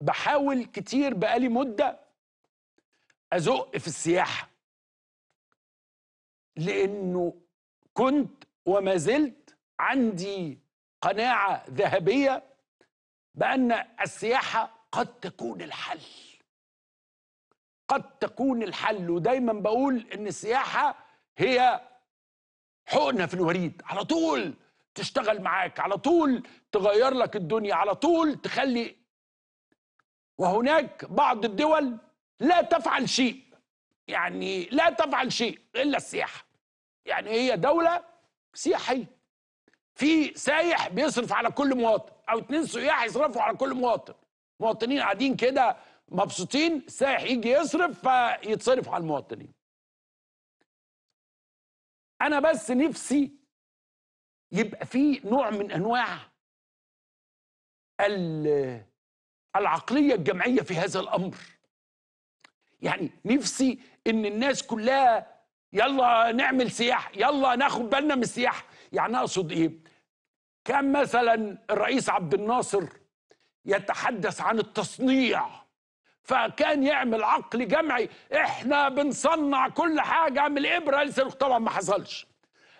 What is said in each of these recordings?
بحاول كتير بقالي مدة أزق في السياحة لأنه كنت وما زلت عندي قناعة ذهبية بأن السياحة قد تكون الحل قد تكون الحل ودايما بقول ان السياحه هي حقنه في الوريد على طول تشتغل معاك على طول تغير لك الدنيا على طول تخلي وهناك بعض الدول لا تفعل شيء يعني لا تفعل شيء الا السياحه يعني هي دوله سياحيه في سايح بيصرف على كل مواطن او اتنين سياح يصرفوا على كل مواطن مواطنين قاعدين كده مبسوطين سايح يجي يصرف فيتصرف على المواطنين انا بس نفسي يبقى في نوع من انواع ال العقلية الجمعية في هذا الأمر يعني نفسي إن الناس كلها يلا نعمل سياحة يلا ناخد بالنا من السياحة يعني أقصد إيه كان مثلا الرئيس عبد الناصر يتحدث عن التصنيع فكان يعمل عقل جمعي احنا بنصنع كل حاجة من الإبرة للصاروخ طبعا ما حصلش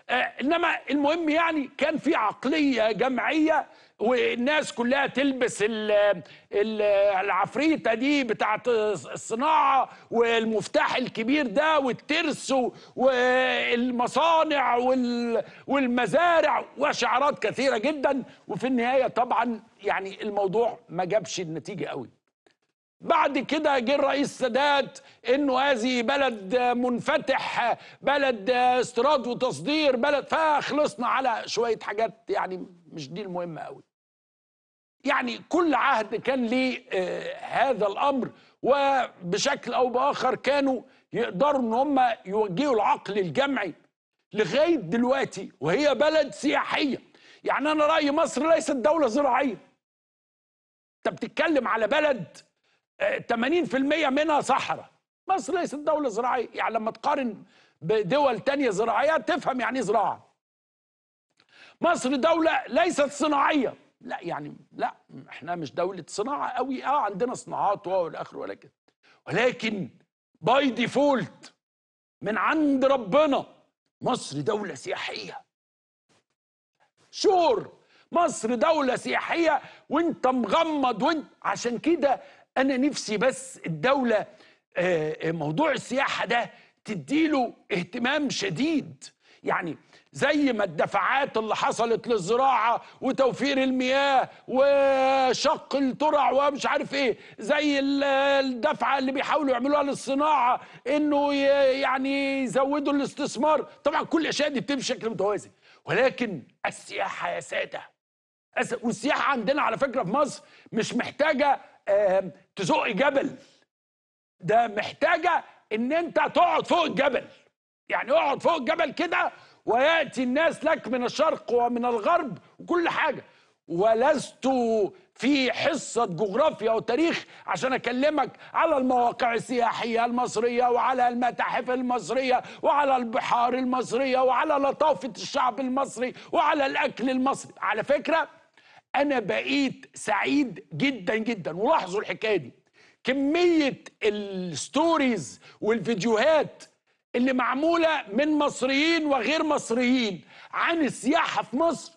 آه انما المهم يعني كان في عقلية جمعية والناس كلها تلبس العفريته دي بتاعت الصناعه والمفتاح الكبير ده والترس والمصانع والمزارع وشعارات كثيره جدا وفي النهايه طبعا يعني الموضوع ما جابش النتيجه قوي بعد كده جه الرئيس السادات انه هذه بلد منفتح بلد استيراد وتصدير بلد فخلصنا على شويه حاجات يعني مش دي المهمه قوي يعني كل عهد كان ليه آه، هذا الامر وبشكل او باخر كانوا يقدروا ان هم يوجهوا العقل الجمعي لغايه دلوقتي وهي بلد سياحيه يعني انا رايي مصر ليست دوله زراعيه انت بتتكلم على بلد 80% آه، منها صحراء مصر ليست دوله زراعيه يعني لما تقارن بدول تانية زراعيه تفهم يعني ايه زراعه مصر دوله ليست صناعيه لا يعني لا احنا مش دولة صناعة قوي اه عندنا صناعات واو الاخر ولكن ولكن باي ديفولت من عند ربنا مصر دولة سياحية شور مصر دولة سياحية وانت مغمض وانت عشان كده انا نفسي بس الدولة آه، آه، موضوع السياحة ده تديله اهتمام شديد يعني زي ما الدفعات اللي حصلت للزراعة وتوفير المياه وشق الترع ومش عارف ايه زي الدفعة اللي بيحاولوا يعملوها للصناعة انه يعني يزودوا الاستثمار طبعا كل الاشياء دي بتمشي بشكل متوازي ولكن السياحة يا سادة والسياحة عندنا على فكرة في مصر مش محتاجة تزق جبل ده محتاجة ان انت تقعد فوق الجبل يعني اقعد فوق الجبل كده وياتي الناس لك من الشرق ومن الغرب وكل حاجه ولست في حصة جغرافيا وتاريخ عشان أكلمك على المواقع السياحية المصرية وعلى المتاحف المصرية وعلى البحار المصرية وعلى لطافة الشعب المصري وعلى الأكل المصري على فكرة أنا بقيت سعيد جدا جدا ولاحظوا الحكاية دي كمية الستوريز والفيديوهات اللي معمولة من مصريين وغير مصريين عن السياحة في مصر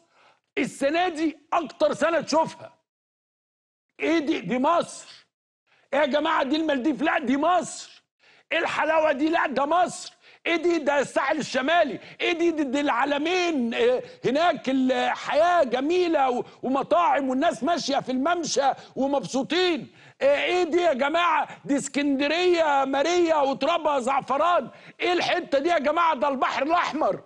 السنة دي أكتر سنة تشوفها إيه دي دي مصر إيه يا جماعة دي المالديف لا دي مصر إيه الحلاوة دي لا ده مصر إيه دي ده الساحل الشمالي إيه دي دي, دي العلمين إيه هناك الحياة جميلة ومطاعم والناس ماشية في الممشى ومبسوطين ايه, ايه دي يا جماعه دي اسكندريه ماريا وترابها زعفران ايه الحته دي يا جماعه ده البحر الاحمر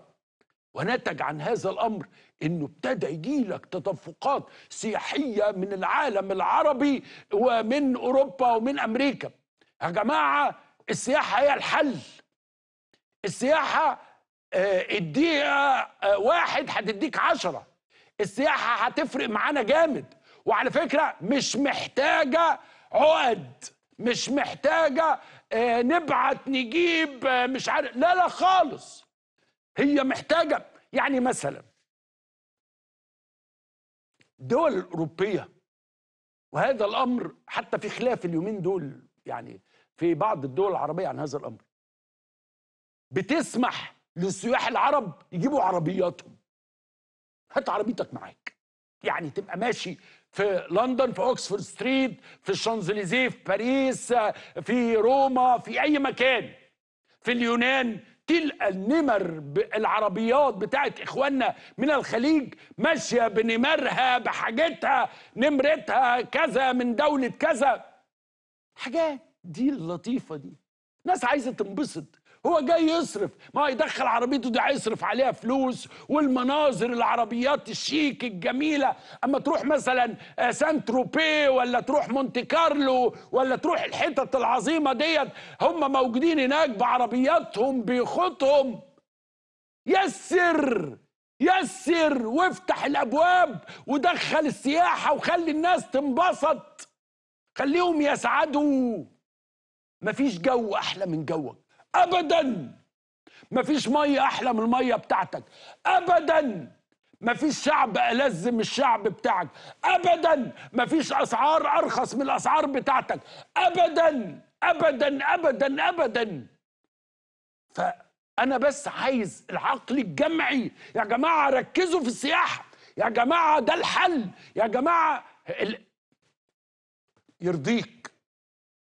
ونتج عن هذا الامر انه ابتدى يجي لك تدفقات سياحيه من العالم العربي ومن اوروبا ومن امريكا يا جماعه السياحه هي الحل السياحه اديها آه، آه، واحد هتديك عشرة السياحه هتفرق معانا جامد وعلى فكره مش محتاجه عقد مش محتاجه آه، نبعت نجيب آه، مش عارف لا لا خالص هي محتاجه يعني مثلا الدول الاوروبيه وهذا الامر حتى في خلاف اليومين دول يعني في بعض الدول العربيه عن هذا الامر بتسمح للسياح العرب يجيبوا عربياتهم هات عربيتك معاك يعني تبقى ماشي في لندن في اوكسفورد ستريت في الشانزليزيه في باريس في روما في اي مكان في اليونان تلقى النمر العربيات بتاعت اخواننا من الخليج ماشيه بنمرها بحاجتها نمرتها كذا من دوله كذا حاجات دي اللطيفه دي ناس عايزه تنبسط هو جاي يصرف ما يدخل عربيته دي هيصرف عليها فلوس والمناظر العربيات الشيك الجميله اما تروح مثلا آه، سان تروبي ولا تروح مونت كارلو ولا تروح الحتت العظيمه ديت هم موجودين هناك بعربياتهم بيخطهم يسر يسر وافتح الابواب ودخل السياحه وخلي الناس تنبسط خليهم يسعدوا مفيش جو احلى من جوك ابدا مفيش ميه احلى من الميه بتاعتك ابدا مفيش شعب ألذ من الشعب بتاعك أبدا مفيش أسعار أرخص من الأسعار بتاعتك أبدا أبدا أبدا أبدا فأنا بس عايز العقل الجمعي يا جماعة ركزوا في السياحة يا جماعة ده الحل يا جماعة ال... يرضيك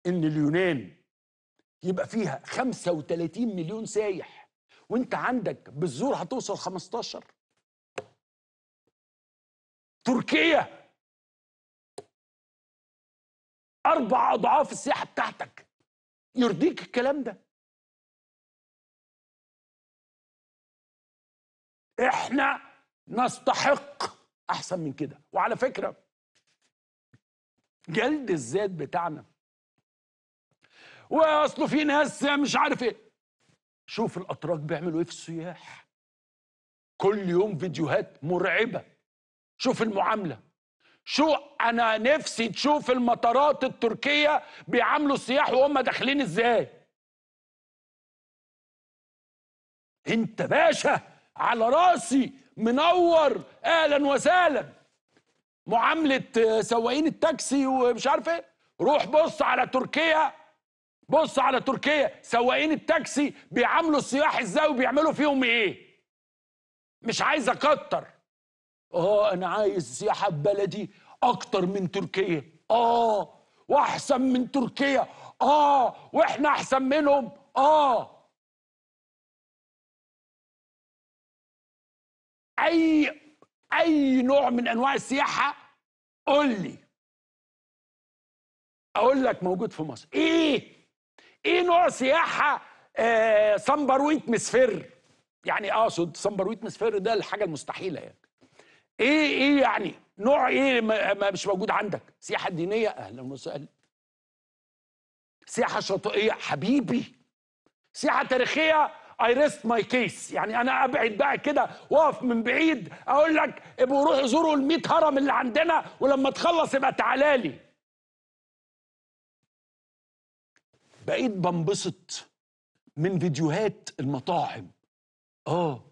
إن اليونان يبقى فيها 35 مليون سايح وانت عندك بالزور هتوصل 15 تركيا أربع أضعاف السياحة بتاعتك يرضيك الكلام ده احنا نستحق احسن من كده وعلى فكره جلد الذات بتاعنا واصله في ناس مش عارف ايه شوف الاتراك بيعملوا ايه في السياح كل يوم فيديوهات مرعبه شوف المعامله شو انا نفسي تشوف المطارات التركيه بيعاملوا السياح وهم داخلين ازاي انت باشا على راسي منور اهلا وسهلا معامله سواقين التاكسي ومش عارف ايه روح بص على تركيا بص على تركيا سواقين التاكسي بيعاملوا السياح ازاي وبيعملوا فيهم ايه مش عايز اكتر اه انا عايز سياحه بلدي اكتر من تركيا اه واحسن من تركيا اه واحنا احسن منهم اه اي اي نوع من انواع السياحه قول لي اقول لك موجود في مصر ايه ايه نوع سياحه آه ويت مسفر يعني اقصد آه، ويت مسفر ده الحاجه المستحيله يعني ايه ايه يعني نوع ايه ما, ما مش موجود عندك سياحه دينيه اهلا وسهلا سياحه شاطئيه حبيبي سياحه تاريخيه اي ريست ماي كيس يعني انا ابعد بقى كده واقف من بعيد اقول لك ابقوا روحوا زوروا ال 100 هرم اللي عندنا ولما تخلص يبقى تعالى لي بقيت بنبسط من فيديوهات المطاعم اه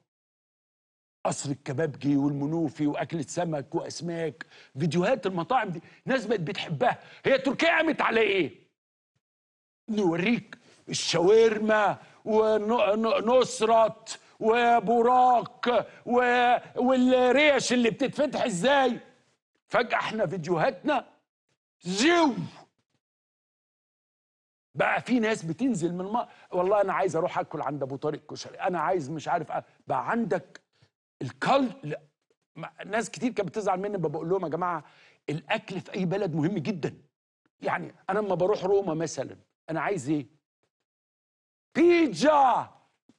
قصر الكبابجي والمنوفي واكله سمك واسماك فيديوهات المطاعم دي ناس بقت بتحبها هي تركيا قامت على ايه نوريك الشاورما ونصرت وبراق والريش اللي بتتفتح ازاي فجاه احنا فيديوهاتنا زيو بقى في ناس بتنزل من الماء والله انا عايز اروح اكل عند ابو طارق كشري انا عايز مش عارف أ... بقى عندك الكل ناس كتير كانت بتزعل مني بقول لهم يا جماعه الاكل في اي بلد مهم جدا يعني انا لما بروح روما مثلا انا عايز ايه بيتزا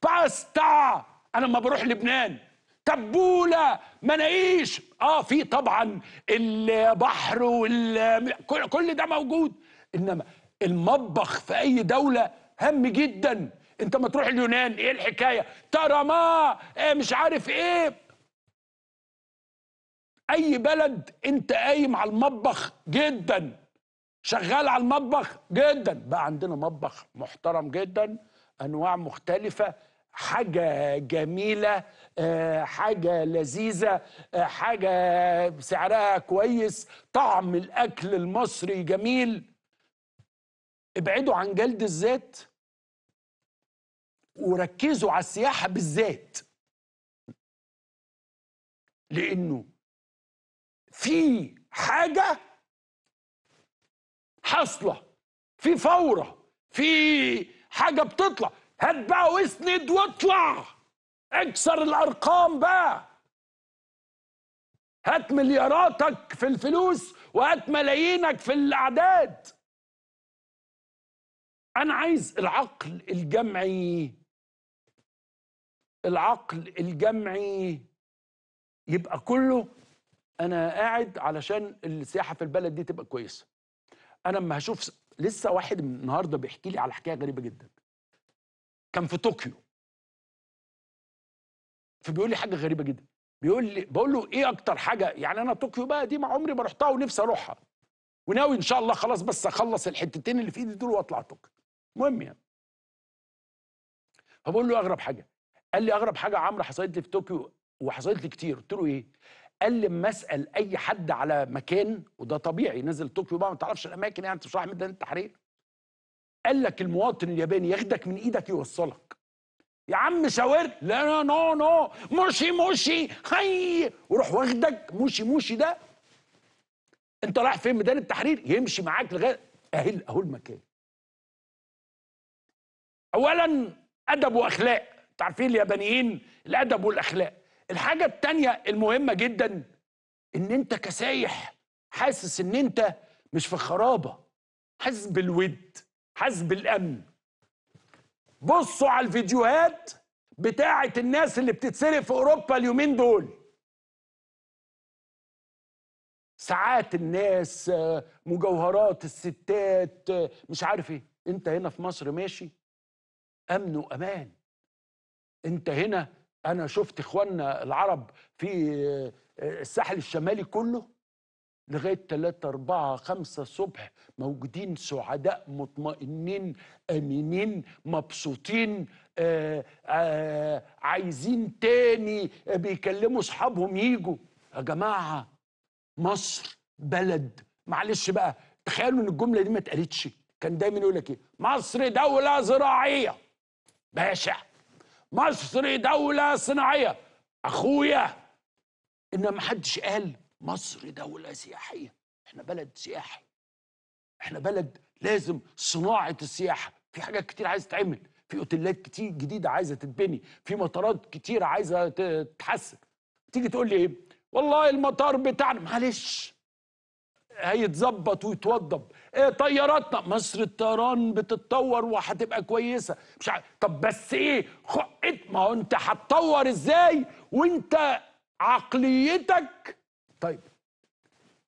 باستا انا لما بروح لبنان تبوله مناقيش اه في طبعا البحر وال كل ده موجود انما المطبخ في اي دوله هم جدا انت ما تروح اليونان ايه الحكايه ما إيه مش عارف ايه اي بلد انت قايم على المطبخ جدا شغال على المطبخ جدا بقى عندنا مطبخ محترم جدا انواع مختلفه حاجه جميله آه، حاجه لذيذه آه، حاجه سعرها كويس طعم الاكل المصري جميل ابعدوا عن جلد الذات وركزوا على السياحة بالذات لأنه في حاجة حاصلة في فورة في حاجة بتطلع هات بقى واسند واطلع اكسر الأرقام بقى هات ملياراتك في الفلوس وهات ملايينك في الأعداد انا عايز العقل الجمعي العقل الجمعي يبقى كله انا قاعد علشان السياحه في البلد دي تبقى كويسه انا اما هشوف لسه واحد النهارده بيحكي لي على حكايه غريبه جدا كان في طوكيو فبيقول لي حاجه غريبه جدا بيقول لي بقول له ايه اكتر حاجه يعني انا طوكيو بقى دي ما عمري ما رحتها ونفسي اروحها وناوي ان شاء الله خلاص بس اخلص الحتتين اللي في ايدي دول واطلع طوكيو مهم يعني فبقول له اغرب حاجه قال لي اغرب حاجه عمرو حصلت لي في طوكيو وحصلت لي كتير قلت له ايه قال لي لما اسال اي حد على مكان وده طبيعي نزل طوكيو بقى ما تعرفش الاماكن يعني انت مش رايح ميدان التحرير قال لك المواطن الياباني ياخدك من ايدك يوصلك يا عم شاورت لا نو نو موشي موشي هي وروح واخدك موشي موشي ده انت رايح فين ميدان التحرير يمشي معاك لغايه اهل اهو المكان اولا ادب واخلاق تعرفين اليابانيين الادب والاخلاق الحاجه الثانيه المهمه جدا ان انت كسايح حاسس ان انت مش في خرابه حاسس بالود حاسس بالامن بصوا على الفيديوهات بتاعه الناس اللي بتتسرق في اوروبا اليومين دول ساعات الناس مجوهرات الستات مش عارف ايه انت هنا في مصر ماشي امن وامان انت هنا انا شفت اخواننا العرب في آه، الساحل الشمالي كله لغايه 3 4 5 الصبح موجودين سعداء مطمئنين امنين مبسوطين آآ آه، آآ آه، عايزين تاني بيكلموا اصحابهم يجوا يا جماعه مصر بلد معلش بقى تخيلوا ان الجمله دي ما اتقالتش كان دايما يقول لك ايه مصر دوله زراعيه باشا مصر دولة صناعية أخويا إن محدش قال مصر دولة سياحية إحنا بلد سياحي إحنا بلد لازم صناعة السياحة في حاجات كتير عايزة تتعمل في أوتيلات كتير جديدة عايزة تتبني في مطارات كتير عايزة تتحسن تيجي تقول لي إيه والله المطار بتاعنا معلش هيتظبط ويتوضب ايه طياراتنا مصر الطيران بتتطور وهتبقى كويسه مش ع... طب بس ايه خقت ما هو انت هتطور ازاي وانت عقليتك طيب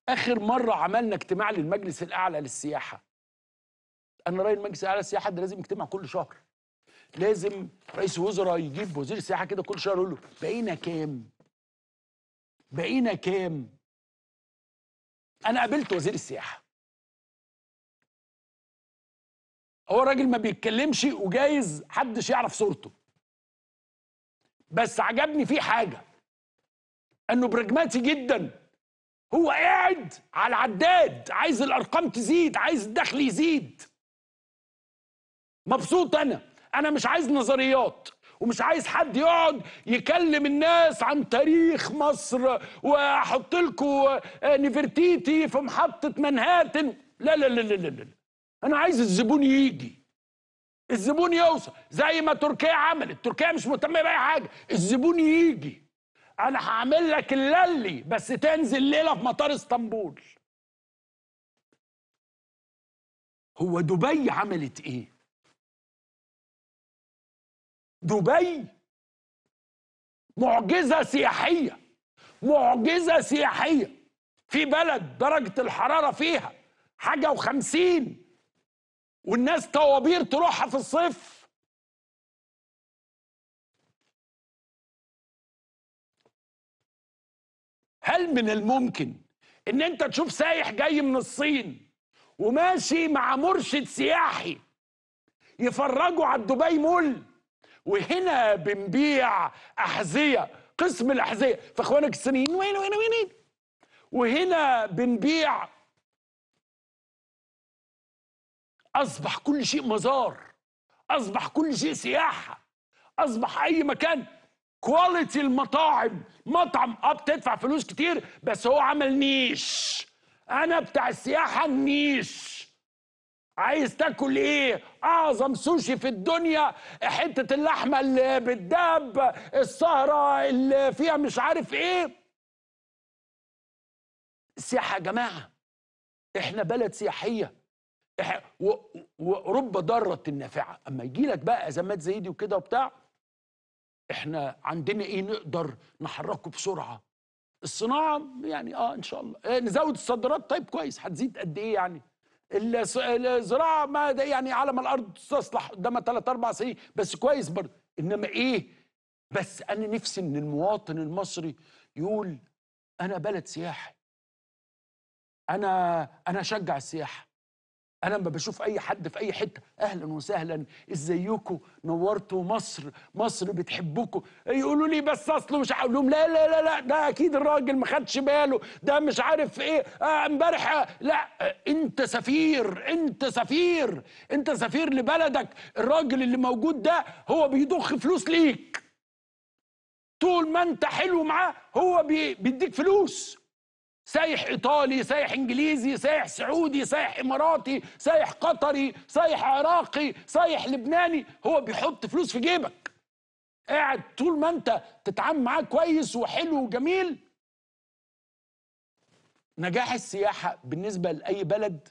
اخر مره عملنا اجتماع للمجلس الاعلى للسياحه انا رايي المجلس الاعلى للسياحه ده لازم يجتمع كل شهر لازم رئيس الوزراء يجيب وزير السياحه كده كل شهر يقول له بقينا كام بقينا كام انا قابلت وزير السياحه هو راجل ما بيتكلمش وجايز حدش يعرف صورته بس عجبني فيه حاجه انه براجماتي جدا هو قاعد على العداد عايز الارقام تزيد عايز الدخل يزيد مبسوط انا انا مش عايز نظريات ومش عايز حد يقعد يكلم الناس عن تاريخ مصر واحط لكم نفرتيتي في محطه منهاتن لا لا لا لا لا انا عايز الزبون يجي الزبون يوصل زي ما تركيا عملت تركيا مش مهتمه باي حاجه الزبون يجي انا هعمل لك اللي بس تنزل ليله في مطار اسطنبول هو دبي عملت ايه دبي معجزة سياحية معجزة سياحية في بلد درجة الحرارة فيها حاجة وخمسين والناس طوابير تروحها في الصيف هل من الممكن ان انت تشوف سايح جاي من الصين وماشي مع مرشد سياحي يفرجوا على دبي مول وهنا بنبيع احذيه قسم الاحذيه فاخوانك الصينيين وين وين وين وهنا بنبيع اصبح كل شيء مزار اصبح كل شيء سياحه اصبح اي مكان كواليتي المطاعم مطعم اه بتدفع فلوس كتير بس هو عمل نيش انا بتاع السياحه النيش عايز تاكل ايه اعظم سوشي في الدنيا حته اللحمه اللي بالدب السهره اللي فيها مش عارف ايه سياحه يا جماعه احنا بلد سياحيه إح... و... واوروبا ضاره النافعه اما يجي لك بقى ازمات زي دي وكده وبتاع احنا عندنا ايه نقدر نحركه بسرعه الصناعه يعني اه ان شاء الله إيه نزود الصادرات طيب كويس هتزيد قد ايه يعني الزراعه ما يعني على ما الارض تصلح قدامها ثلاث اربع سنين بس كويس برضه انما ايه بس انا نفسي ان المواطن المصري يقول انا بلد سياحي انا انا اشجع السياحه انا لما بشوف اي حد في اي حته اهلا وسهلا ازيكم نورتوا مصر مصر بتحبكم يقولوا لي بس اصله مش هقول لهم لا لا لا لا ده اكيد الراجل ما خدش باله ده مش عارف ايه آه، امبارح آه لا آه انت سفير انت سفير انت سفير لبلدك الراجل اللي موجود ده هو بيضخ فلوس ليك طول ما انت حلو معاه هو بيديك فلوس سايح ايطالي سايح انجليزي سايح سعودي سايح اماراتي سايح قطري سايح عراقي سايح لبناني هو بيحط فلوس في جيبك قاعد طول ما انت تتعامل معاه كويس وحلو وجميل نجاح السياحه بالنسبه لاي بلد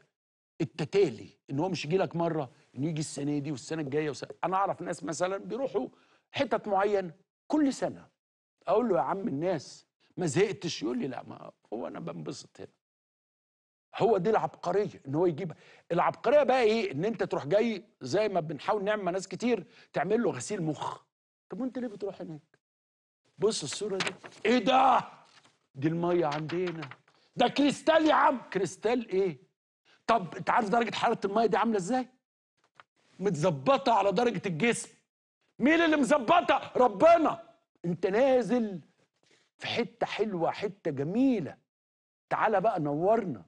التتالي ان هو مش يجي لك مره انه يجي السنه دي والسنه الجايه وس... انا اعرف ناس مثلا بيروحوا حتت معينه كل سنه اقول له يا عم الناس ما زهقتش يقول لي لا ما هو انا بنبسط هنا هو دي العبقريه ان هو يجيبها العبقريه بقى ايه ان انت تروح جاي زي ما بنحاول نعمل مع ناس كتير تعمل له غسيل مخ طب وانت ليه بتروح هناك بص الصوره دي ايه ده دي الميه عندنا ده كريستال يا عم كريستال ايه طب انت عارف درجه حراره الميه دي عامله ازاي متظبطه على درجه الجسم مين اللي مظبطه ربنا انت نازل في حته حلوه حته جميله تعالى بقى نورنا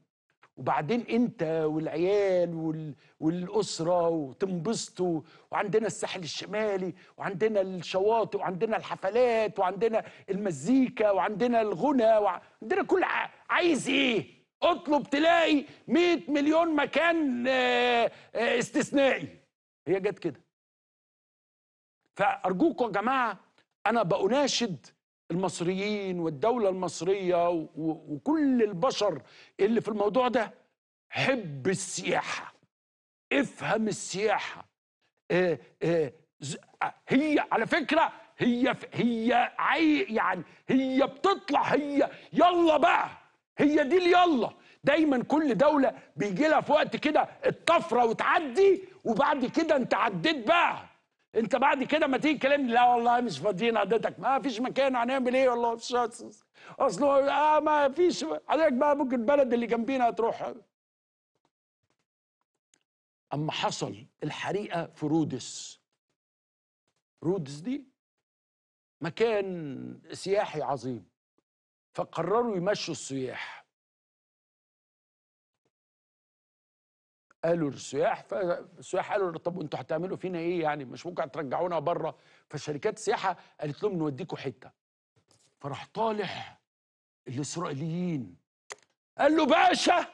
وبعدين انت والعيال وال... والاسره وتنبسطوا وعندنا الساحل الشمالي وعندنا الشواطئ وعندنا الحفلات وعندنا المزيكا وعندنا الغنى وعندنا كل ع... عايز ايه؟ اطلب تلاقي 100 مليون مكان آه، آه، استثنائي هي جت كده فارجوكم يا جماعه انا بأناشد المصريين والدولة المصرية وكل البشر اللي في الموضوع ده حب السياحة افهم السياحة آه، آه، هي على فكرة هي هي عي يعني هي بتطلع هي يلا بقى هي دي اليلا دايما كل دولة بيجي لها في وقت كده الطفرة وتعدي وبعد كده انت عديت بقى انت بعد كده ما تيجي تكلمني لا والله مش فاضيين حضرتك ما فيش مكان هنعمل ايه والله مش اصل اه ما فيش حضرتك بقى ممكن البلد اللي جنبينا هتروح اما حصل الحريقه في رودس رودس دي مكان سياحي عظيم فقرروا يمشوا السياح قالوا للسياح فالسياح قالوا طب انتوا هتعملوا فينا ايه يعني مش ممكن ترجعونا بره فشركات السياحه قالت لهم نوديكوا حته فراح طالع الاسرائيليين قال له باشا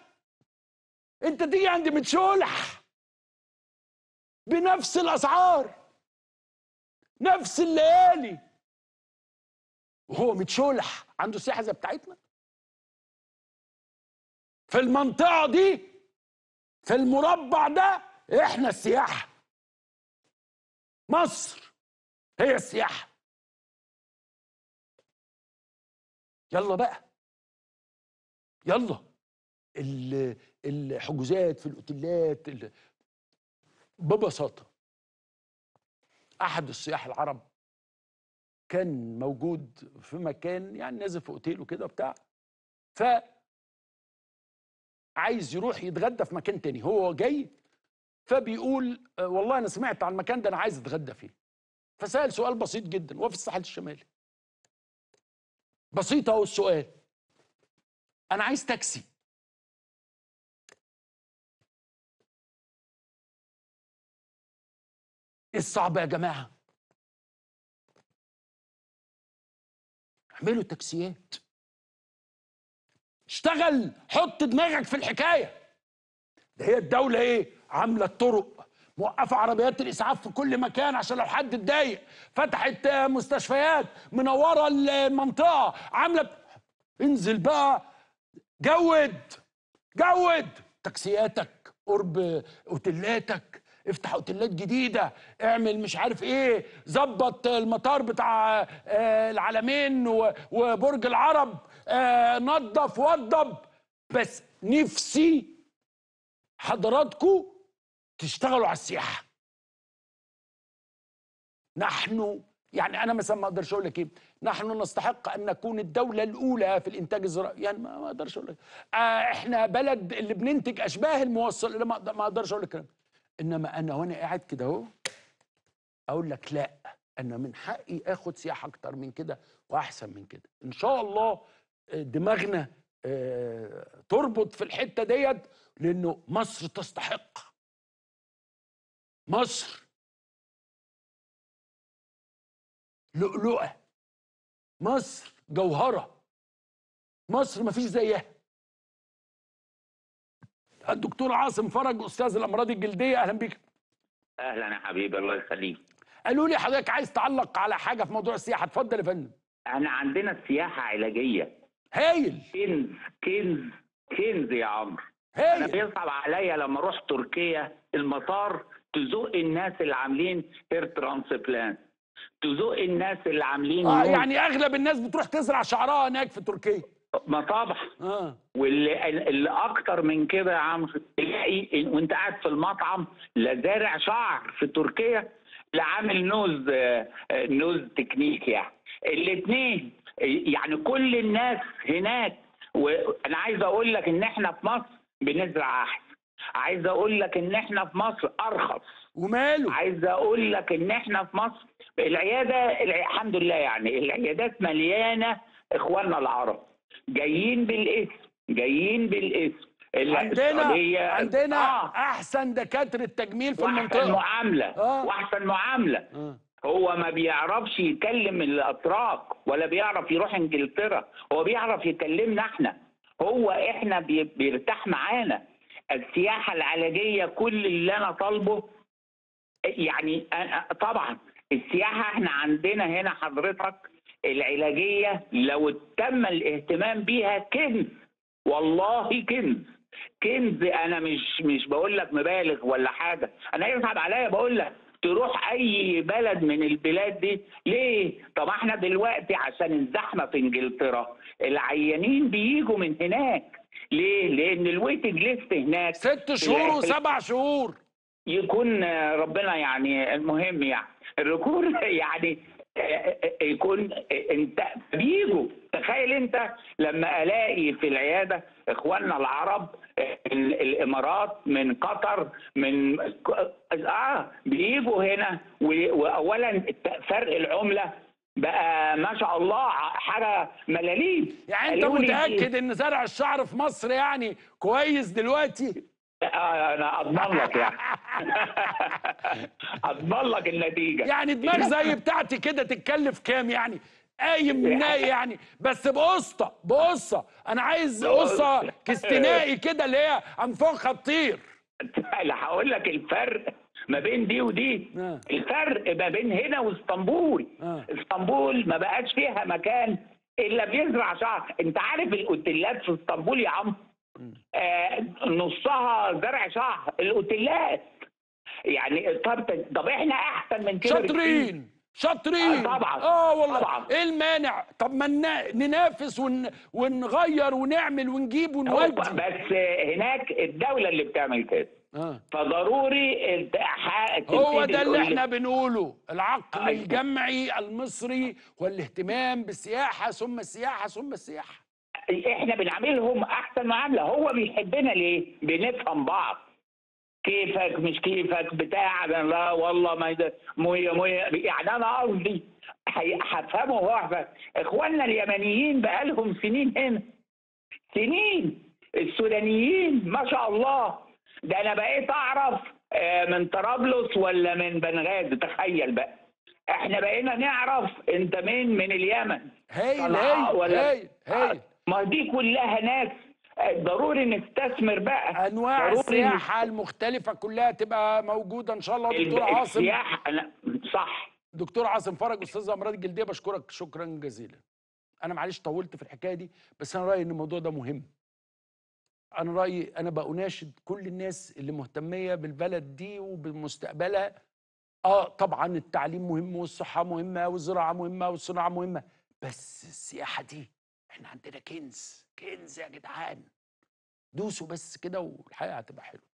انت تيجي عند متشولح بنفس الاسعار نفس الليالي وهو متشولح عنده سياحه زي بتاعتنا في المنطقه دي في المربع ده احنا السياحه مصر هي السياحه يلا بقى يلا الحجوزات في الاوتيلات ببساطه احد السياح العرب كان موجود في مكان يعني نازل في اوتيل وكده بتاع ف عايز يروح يتغدى في مكان تاني هو جاي فبيقول آه، والله انا سمعت عن المكان ده انا عايز اتغدى فيه فسال سؤال بسيط جدا وفي الساحل الشمالي بسيط اهو السؤال انا عايز تاكسي ايه الصعب يا جماعه اعملوا تاكسيات اشتغل حط دماغك في الحكايه ده هي الدوله ايه عامله الطرق موقفه عربيات الاسعاف في كل مكان عشان لو حد اتضايق فتحت مستشفيات منوره المنطقه عامله انزل بقى جود جود تاكسياتك قرب اوتيلاتك افتح اوتيلات جديده اعمل مش عارف ايه ظبط المطار بتاع آه، العالمين وبرج العرب آه، نظف وضب بس نفسي حضراتكم تشتغلوا على السياحه نحن يعني انا مثلا ما اقدرش اقول لك ايه نحن نستحق ان نكون الدوله الاولى في الانتاج الزراعي يعني ما اقدرش اقول لك آه احنا بلد اللي بننتج اشباه الموصل اللي ما اقدرش اقول لك انما انا وانا قاعد كده اهو اقول لك لا انا من حقي اخد سياحه اكتر من كده واحسن من كده ان شاء الله آه، دماغنا آه، تربط في الحته ديت لانه مصر تستحق مصر لؤلؤه مصر جوهره مصر ما فيش زيها الدكتور عاصم فرج استاذ الامراض الجلديه اهلا بيك اهلا يا حبيبي الله يخليك قالوا لي حضرتك عايز تعلق على حاجه في موضوع السياحه اتفضل يا فندم احنا عندنا السياحه علاجيه هايل كنز كنز كنز يا عمرو انا بيصعب عليا لما اروح تركيا المطار تزوق الناس اللي عاملين هير ترانسبلانت تزوق الناس اللي عاملين اه يعني اغلب الناس بتروح تزرع شعرها هناك في تركيا ما طبعا آه. واللي اللي اكتر من كده يا عمرو تلاقي وانت قاعد في المطعم لا زارع شعر في تركيا لا عامل نوز آه، نوز تكنيك يعني الاثنين يعني كل الناس هناك وانا عايز اقول لك ان احنا في مصر بنزرع احسن عايز اقول لك ان احنا في مصر ارخص وماله عايز اقول لك ان احنا في مصر العياده الحمد لله يعني العيادات مليانه اخواننا العرب جايين بالاسم جايين بالاسم عندنا عندنا آه. احسن دكاتره تجميل في المنطقه واحسن معامله آه. واحسن معامله آه. هو ما بيعرفش يكلم الاتراك ولا بيعرف يروح انجلترا هو بيعرف يكلمنا احنا هو احنا بيرتاح معانا السياحه العلاجيه كل اللي انا طالبه يعني طبعا السياحه احنا عندنا هنا حضرتك العلاجيه لو تم الاهتمام بيها كنز والله كنز كنز انا مش مش بقول لك مبالغ ولا حاجه انا يصعب عليا بقول لك تروح اي بلد من البلاد دي ليه طب احنا دلوقتي عشان الزحمه في انجلترا العيانين بيجوا من هناك ليه لان الويتنج ليست هناك ست شهور وسبع شهور يكون آه، ربنا يعني آه، المهم يعني الركور يعني آه، يكون انت بيجوا تخيل انت لما الاقي في العياده اخواننا العرب من الامارات من قطر من اه بيجوا هنا واولا فرق العمله بقى ما شاء الله حاجه ملاليم يعني انت متاكد ان زرع الشعر في مصر يعني كويس دلوقتي آه، انا اضمن لك يعني اضمن لك النتيجه يعني دماغ زي بتاعتي كده تتكلف كام يعني قايم يعني ناقي يعني بس بقصه بقصه انا عايز قصه كستنائي كده اللي هي انفخها تطير لا هقول لك الفرق ما بين دي ودي آه. الفرق ما بين هنا واسطنبول آه. اسطنبول ما بقاش فيها مكان الا بيزرع شعر انت عارف الاوتيلات في اسطنبول يا عم آه نصها زرع شعر الاوتيلات يعني طب طب احنا احسن من كده شاطرين شاطرين آه، طبعا اه والله طبعا ايه المانع طب ما ننافس ون... ونغير ونعمل ونجيب ونودي بس هناك الدوله اللي بتعمل كده آه. فضروري هو ده اللي احنا بنقوله العقل آه. الجمعي المصري والاهتمام بالسياحه ثم السياحه ثم السياحه احنا بنعاملهم احسن معامله هو بيحبنا ليه بنفهم بعض كيفك مش كيفك بتاع لا والله ما مويه مويه يعني انا قصدي هفهمه هو اخواننا اليمنيين بقالهم سنين هنا سنين السودانيين ما شاء الله ده انا بقيت اعرف آه، من طرابلس ولا من بنغازي تخيل بقى احنا بقينا نعرف انت مين من اليمن هايل هايل ولا هايل آه، ما دي كلها ناس آه، ضروري نستثمر بقى انواع السياحه المختلفه كلها تبقى موجوده ان شاء الله دكتور عاصم السياحه لا صح دكتور عاصم فرج استاذ امراض الجلديه بشكرك شكرا جزيلا انا معلش طولت في الحكايه دي بس انا رايي ان الموضوع ده مهم انا رايي انا بأناشد كل الناس اللي مهتميه بالبلد دي وبمستقبلها اه طبعا التعليم مهم والصحه مهمه والزراعه مهمه والصناعه مهمه بس السياحه دي احنا عندنا كنز كنز يا جدعان دوسوا بس كده والحقيقه هتبقى حلوه